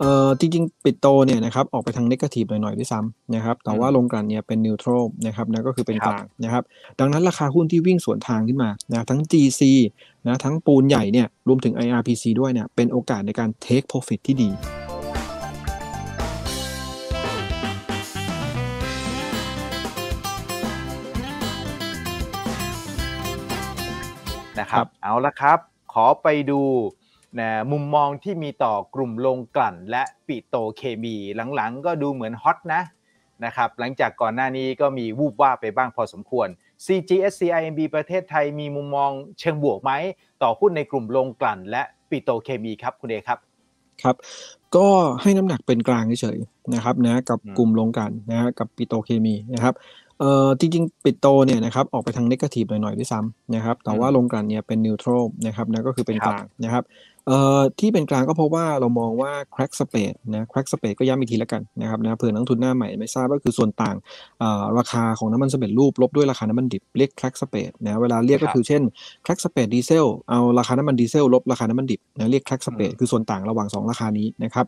เอ่อจริงๆปิดโตเนี่ยนะครับ ออกไปทางเนกาทีฟหน่อยๆด้วยซ้ำนะครับแต่ว่าลงกลั่นเนี่ยเป็นนิวโตรนะครับนะก็คือเป็นกลางนะครับ ดังนั้นราคาหุ้นที่วิ่งสวนทางขึ้นมานะทั้ง GC นะทั้งปูนใหญ่เนี่ย รวมถึง IRPC ด้วยเนี่ย เป็นโอกาสในการเทคโปรฟิตที่ดี นะครับ เอาละครับ ขอไปดูนะมุมมองที่มีต่อกลุ่มโรงกลั่นและปิโตเคมี หลังๆ ก็ดูเหมือนฮอตนะนะครับหลังจากก่อนหน้านี้ก็มีวูบว่าไปบ้างพอสมควร CGSCIMB ประเทศไทยมีมุมมองเชิงบวกไหม ต่อหุ้นในกลุ่มโรงกลั่นและปิโตเคมีครับคุณเอครับ ครับ ก็ให้น้ำหนักเป็นกลางเฉยๆนะครับนะกับกลุ่มโรงกลั่นนะฮะกับปิโตเคมีนะครับเอ่อจริงๆ ปิโตเนี่ยนะครับออกไปทางเนกาทีฟหน่อยๆด้วยซ้ำนะครับ แต่ว่าลงกลั่นเนี่ยเป็นนิวโตรนะครับนะก็คือเป็นกลางนะครับเอ่อที่เป็นกลางก็เพราะว่าเรามองว่า crack spread นะ crack spread ก็ย้ำอีกทีละกันนะครับนะเผื่อนักทุนหน้าใหม่ไม่ทราบก็คือส่วนต่างราคาของน้ำมันสเรดรูปลบด้วยราคาน้ำมันดิบเรียก crack spread นะเวลาเรียกก็คือเช่น crack spread ดีเซลเอาราคาน้ำมันดีเซลลบราคาน้ำมันดิบนะเรียก crack spread คือส่วนต่างระหว่าง2 ราคานี้นะครับ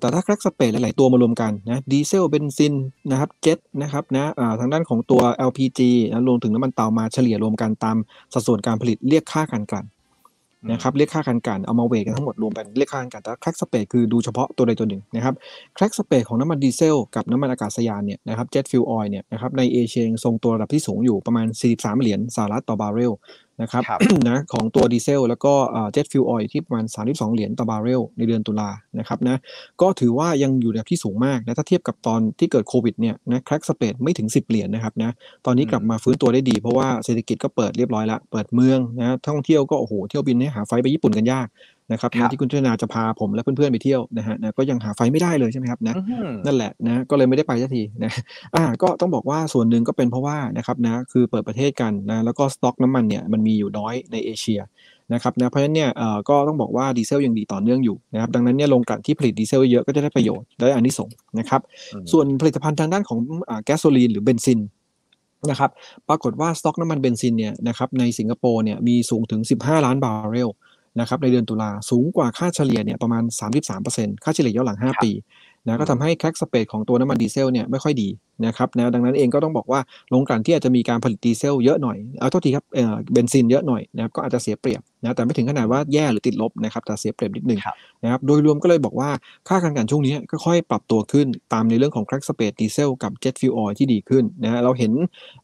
แต่ถ้า crack spread หลายๆตัวมารวมกันนะดีเซลเบนซินนะครับเจ็ตนะครับนะทางด้านของตัว LPG นะรวมถึงน้ำมันเตามาเฉลี่ยรวมกันตามสัดส่วนการผลิตเรียกค่าการกลั่นนะครับเรียกค่าการกันเอามาเวกันทั้งหมดรวมป็นเรียกค่าการกันแต่แคลกสเปรคือดูเฉพาะตัวใดตัวหนึ่งนะครับแคลกสเปรของน้ำมันดีเซลกับน้ำมันอากาศยานเนี่ยนะครับเจ็ตฟิลออยเนี่ยนะครับในเอเชียทรงตัวระดับที่สูงอยู่ประมาณ 43 เหรียญสหรัฐต่อบาร์เรลนะครับนะของตัวดีเซล แล้วก็เจ็ตฟิวออยที่ประมาณ 32 เหรียญต่อบาร์เรลในเดือนตุลานะครับนะก็ถือว่ายังอยู่ในที่สูงมากนะถ้าเทียบกับตอนที่เกิดโควิดเนี่ยนะแคร็กสเปดไม่ถึง 10 เหรียญนนะครับนะตอนนี้กลับมาฟื้นตัวได้ดี เพราะว่าเศรษฐกิจก็เปิดเรียบร้อยละเปิดเมืองนะท่องเที่ยวก็โอ้โหเที่ยวบินเนี่ยหาไฟไปญี่ปุ่นกันยากนะครับรบที่คุณชนาจะพาผมและเพื่อนๆไปเที่ยวนะฮะนะก็ยังหาไฟไม่ได้เลยใช่ไหมครับนะนั่นแหละนะก็เลยไม่ได้ไปสักทีนะอ่าก็ต้องบอกว่าส่วนหนึ่งก็เป็นเพราะว่านะครับนะคือเปิดประเทศกันนะแล้วก็สต็อกน้ำมันเนี่ยมันมีอยู่น้อยในเอเชียนะครับนะเพราะฉะนั้นเนี่ยเอ่อก็ต้องบอกว่าดีเซลยังดีต่อเนื่องอยู่นะครับดังนั้นเนี่ยโรงกลั่นที่ผลิตดีเซลเยอะก็จะได้ประโยชน์ ได้อันนี้ส่งนะครับส่วนผลิตภัณฑ์ทางด้านของแก๊สโซลีนหรือเบนซินนะครับปรากฏว่าสต็อกน้ำมันเบนซินเนี่ยนะครับในสิงคโปร์เนี่ยมีสูงถึง 15 ล้านบาร์เรลนะครับในเดือนตุลาสูงกว่าค่าเฉลี่ยเนี่ยประมาณ 33%ค่าเฉลี่ยย้อนหลัง 5 ปีนะก็ทำให้แคคสเปดของตัวน้ำมันดีเซลเนี่ยไม่ค่อยดีนะครับนะดังนั้นเองก็ต้องบอกว่าโรงกลั่นที่อาจจะมีการผลิตดีเซลเยอะหน่อยเอาเท่าที่ครับเออเบนซินเยอะหน่อยนะครับก็อาจจะเสียเปรียบนะแต่ไม่ถึงขนาดว่าแย่หรือติดลบนะครับแต่เสียเปรียบนิดนึงนะครับโดยรวมก็เลยบอกว่าค่าการกันช่วงนี้ก็ค่อยปรับตัวขึ้นตามในเรื่องของแคคสเปดดีเซลกับเจ็ตฟิวออยที่ดีขึ้นนะเราเห็น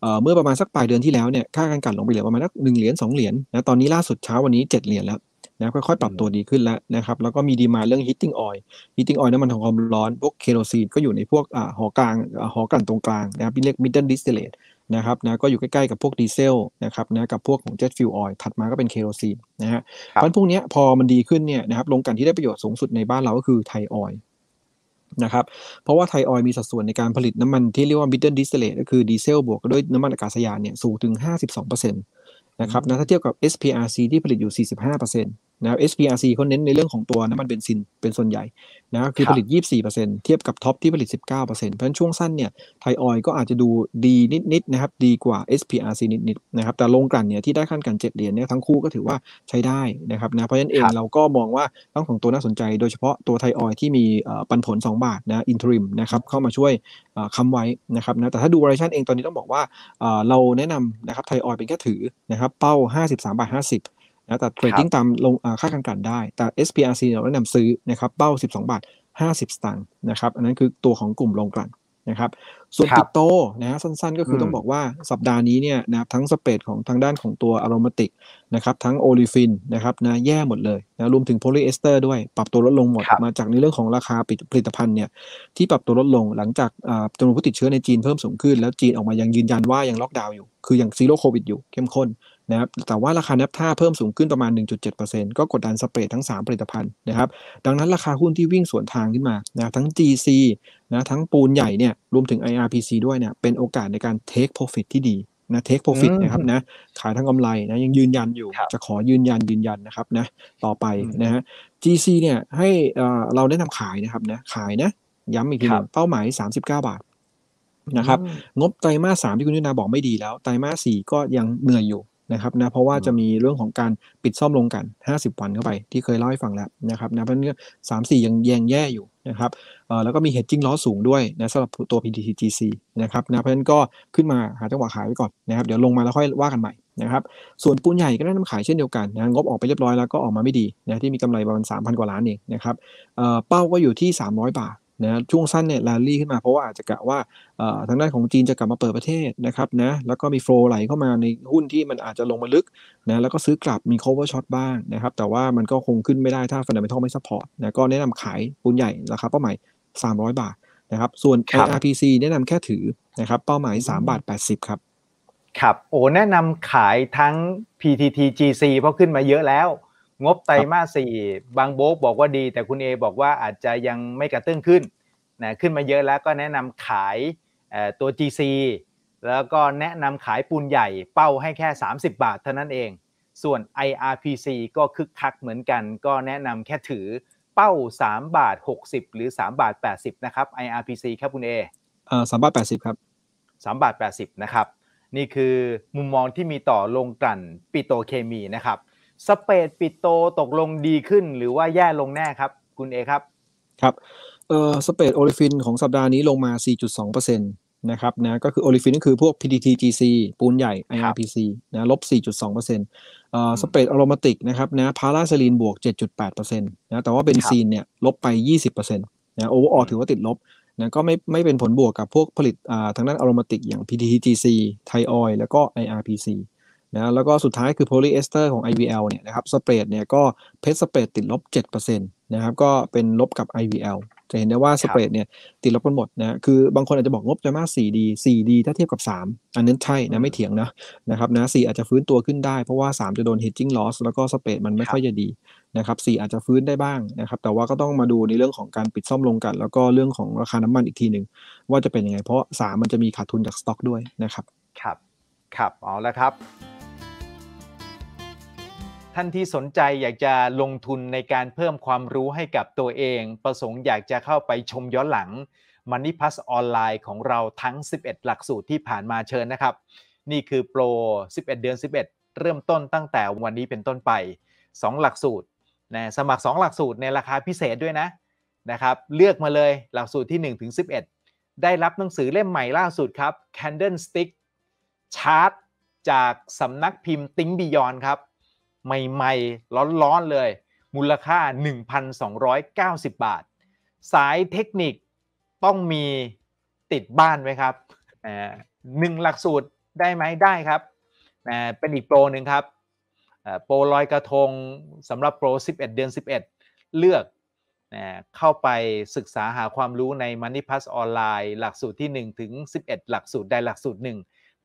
เเมื่อประมาณสักปลายเดือนที่แล้วเนี่ยค่าการกันลงไปเหลือประมาณนักหนึ่งเหรียญสองเหรียญนะตอนนี้ล่าสุดเช้าวันนี้ 7 เหรียญแล้วนะค่อยๆ ปรับตัวดีขึ้นแล้วนะครับ แล้วก็มีดีมาเรื่องฮตติ้งออยล์ฮิตติ้งออยล์น้ำมันทองความร้อน พวกเคโรซีนก็อยู่ในพวกอ่หอกลาง หอกั่นตรงกลางนะครับที่เรียกมิดเดิลดิสเทเ a ตนะครับนะ ก็อยู่ใกล้ๆกับพวกดีเซลนะครับนะ กับพวกของเจ็ตฟิวออยล์ ถัดมาก็เป็นเคโรซีนนะฮะ เพราะพวกนี้พอมันดีขึ้นเนี่ยนะครับ ลงกันที่ได้ประโยชน์สูงสุดในบ้านเราก็คือไทยออยล์นะครับ เพราะว่าไทยออยมีสัดส่วนในการผลิตน้ำมันที่เรียกว่ามิดเดิลดิสเทเ a ตก็คือดีเซลบวกด้วยน้ำมันอากาศยานเนี่ยสูงถึง52%นะครับนะถ้าเทียบกับ SPRC ที่ผลิตอยู่ 45%นนะ SPRC เขาเน้น ในเรื่องของตัวน้ำมันเบนซิน เป็นส่วนใหญ่นะคือผลิต 24%เทียบกับท็อปที่ผลิต 19%เพราะฉะนั้นช่วงสั้นเนี่ยไทยออยก็อาจจะดูดีนิดๆนะครับดีกว่า SPRC นิดๆนะครับแต่ลงกลั่นเนี่ยที่ได้ขั้นกัน7เหรียญเนี่ยทั้งคู่ก็ถือว่าใช้ได้นะครับนะเพราะฉะนั้นเองเราก็มองว่าต้องของตัวน่าสนใจ โดยเฉพาะตัวไทยออยที่มีปันผล 2บาทนะอินทริมนะครับเข้ามาช่วยค้ำไว้นะครับนะแต่ถ้าดูไรชันเองตอนนี้ต้องบอกว่าเราแนะนำนะครับไทยออยเป็นแค่ถือนะครับเป้า53บาท 50นะแต่เทรดดิ้งตามลงค่าการกลั่นได้ แต่ SPRC เราแนะนำซื้อนะครับเป้า 12บาท50 สตางค์นะครับอันนั้นคือตัวของกลุ่มลงกลั่นนะครับส่วนปิโตนะสั้นๆ ก็คือต้องบอกว่าสัปดาห์นี้เนี่ยนะทั้งสเปดของทางด้านของตัวอารมาติกนะครับทั้งโอลิฟินนะครับนะแย่หมดเลยนะรวมถึงโพลีเอสเตอร์ด้วยปรับตัวลดลงหมด มาจากในเรื่องของราคาผลิตภัณฑ์เนี่ยที่ปรับตัวลดลงหลังจากจำนวนผู้ติดเชื้อในจีนเพิ่มสูงขึ้น แล้วจีนออกมายังยืนยันว่ายังล็อกดาวน์อยู่ คือยังซีโร่โควิดอยู่ เข้มข้นนะครับแต่ว่าราคาเนปท่าเพิ่มสูงขึ้นประมาณ 1.7%ก็กดดันสเปรดทั้ง3ผลิตภัณฑ์นะครับ ดังนั้นราคาหุ้นที่วิ่งสวนทางขึ้นมานะทั้ง GC นะทั้งปูนใหญ่เนี่ย รวมถึง IRPC ด้วยเนี่ย เป็นโอกาสในการเทคโปรฟิตที่ดีนะเทคโปรฟิตนะครับนะขายทั้งกำไรนะยังยืนยันอยู่ จะขอยืนยันยืนยันนะครับนะต่อไปนะฮะ GC เนี่ยให้เราได้นำขายนะครับนะขายนะ ย้ำอีกทีเป้าหมาย 39 บาทนะครับงบไตรมาสสามที่คุณยุนาบอกไม่ดีแล้วไตรมาสสี่ก็ยังเหนื่อยอยู่นะครับนะเพราะว่าจะมีเรื่องของการปิดซ่อมลงกัน 50 วันเข้าไป ที่เคยเล่าให้ฟังแล้วนะครับนะเพราะนี่สามสี่ยังแยงแย่อยู่นะครับแล้วก็มีเฮดจิ้งล้อสูงด้วย นะสำหรับตัว PTTGC นะครับนะเพราะฉะนั้นก็ขึ้นมาหาจังหวะขายไว้ก่อนนะครับเดี๋ยวลงมาแล้วค่อยว่ากันใหม่นะครับส่วนปูนใหญ่ก็ได้นำขายเช่นเดียวกันนะงบออกไปเรียบร้อยแล้ว ก็ออกมาไม่ดีนะที่มีกำไรประมาณ3,000 กว่าล้านเองนะครับเป้าก็อยู่ที่300บาทนะช่วงสั้นเนี่ยแรลี่ขึ้นมาเพราะว่าอาจจะกะว่าทางด้านของจีนจะกลับมาเปิดประเทศนะครับนะแล้วก็มีโฟลไหลเข้ามาในหุ้นที่มันอาจจะลงมาลึกนะแล้วก็ซื้อกลับมีโคเวอร์ช็อตบ้างนะครับแต่ว่ามันก็คงขึ้นไม่ได้ถ้าฟันดัมเบลทไม่ซัพพอร์ตนะก็แนะนำขายป้นใหญ่ราคาเป้าหมาย 300 บาทนะครับส่วน r p c แนะนำแค่ถือนะครับเป้าหมาย 3 บาท 80ครับครับโอ้แนะนำขายทั้ง PTT GC เพราะขึ้นมาเยอะแล้วงบไตรมาสสี่บางโบ๊กบอกว่าดี แต่คุณเอบอกว่าอาจจะยังไม่กระตุ้งขึ้นนะขึ้นมาเยอะแล้วก็แนะนำขายตัว GC แล้วก็แนะนำขายปูนใหญ่เป้าให้แค่ 30 บาทเท่านั้นเอง ส่วน IRPC ก็คึกคักเหมือนกัน ก็แนะนำแค่ถือเป้า 3 บาท 60 หรือ 3 บาท 80นะครับ IRPC ครับคุณเอเออสามบาทแปดสิบครับสามบาทแปดสิบนะครับ นี่คือมุมมองที่มีต่อลงกลั่นปิโตเคมีนะครับสเปดปิดโตตกลงดีขึ้นหรือว่าแย่ลงแน่ครับ คุณเอครับ ครับเอ่อสเปดโอลิฟินของสัปดาห์นี้ลงมา 4.2%นะครับนะก็คือโอลิฟินก็คือพวก PTTGC ปูนใหญ่ IRPC นะลบ 4.2%เอ่อสเปดอโรมาติกนะครับนะพาราซลีนบวก 7.8%นะแต่ว่าเบนซีนเนี่ยลบไป 20%นะโอเวอร์ออถือว่าติดลบนะก็ไม่ไม่เป็นผลบวกกับพวกผลิตทางด้านอโรมาติกอย่าง PTTGC ไทออยแล้วก็ IRPC นะแล้วก็สุดท้ายคือโพลีเอสเตอร์ของ IVL เนี่ยนะครับสเปรดเนี่ยก็ เพชรสเปรดติดลบ 7%นะครับ ก็เป็นลบกับ IVL จะเห็นได้ว่าสเปรดเนี่ยติดลบกันหมดนะคือบางคนอาจจะบอกงบจะมาส 4D 4D ถ้าเทียบกับ 3 อันนั้นใช่นะไม่เถียงนะ นะครับนะ 4 อาจจะฟื้นตัวขึ้นได้ เพราะว่า 3 จะโดน hedging loss แล้วก็สเปรดมันไม่ค่อยจะดีนะครับ4อาจจะฟื้นได้บ้างนะครับแต่ว่าก็ต้องมาดูในเรื่องของการปิดซ่อมลงกัน แล้วก็เรื่องของราคาน้ำมันอีกทีหนึ่งว่าจะเป็นยังไงเพราะ 3 มันจะมีขาดทุนจากสต็อก ด้วยนะครับครับครับเอาละครับท่านที่สนใจอยากจะลงทุนในการเพิ่มความรู้ให้กับตัวเอง ประสงค์อยากจะเข้าไปชมย้อนหลังมันนี่พัสออนไลน์ของเราทั้ง 11 หลักสูตรที่ผ่านมาเชิญนะครับ นี่คือโปร 11 เดือน 11 เริ่มต้นตั้งแต่วันนี้เป็นต้นไป 2 หลักสูตรนะสมัคร 2 หลักสูตรในราคาพิเศษด้วยนะนะครับเลือกมาเลยหลักสูตรที่1ถึง11 ได้รับหนังสือเล่มใหม่ล่าสุดครับ Candlestick Chart จากสำนักพิมพ์ Think Beyond ครับใหม่ ๆ ร้อน ๆ เลย มูลค่า 1,290 บาท สายเทคนิคต้องมีติดบ้านไหมครับหนึ่งหลักสูตรได้ไหมได้ครับ เป็นอีกโปรหนึ่งครับโปรลอย กระทงสำหรับโปร 11 เดือน11 เลือกเข้าไปศึกษาหาความรู้ใน Money Pass ออนไลน์ หลักสูตรที่ 1 ถึง 11 หลักสูตรใดหลักสูตรหนึ่ง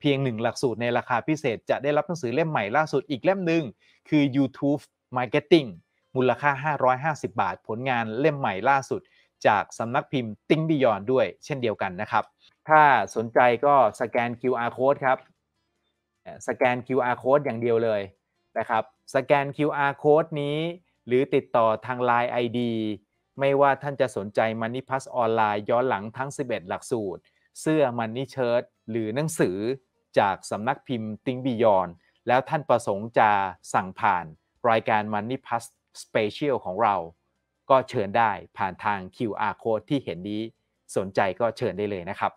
เพียงหนึ่งหลักสูตรในราคาพิเศษจะได้รับหนังสือเล่มใหม่ล่าสุดอีกเล่มหนึ่งคือ YouTube Marketing มูลค่า 550 บาท ผลงานเล่มใหม่ล่าสุด จากสำนักพิมพ์ Think Beyond ด้วยเช่นเดียวกันนะครับ ถ้าสนใจก็สแกน QR code ครับสแกน QR code อย่างเดียวเลยนะครับสแกน QR code นี้ หรือติดต่อทาง Line ID ไม่ว่าท่านจะสนใจ Money Pass ออนไลน์ย้อนหลังทั้ง 11 หลักสูตร เสื้อ Money Shirt หรือหนังสือจากสำนักพิมพ์ติงบียอน แล้วท่านประสงค์จะสั่งผ่านรายการมันนี่พัสสเปเชียลของเรา ก็เชิญได้ผ่านทาง QR code ที่เห็นนี้ สนใจก็เชิญได้เลยนะครับ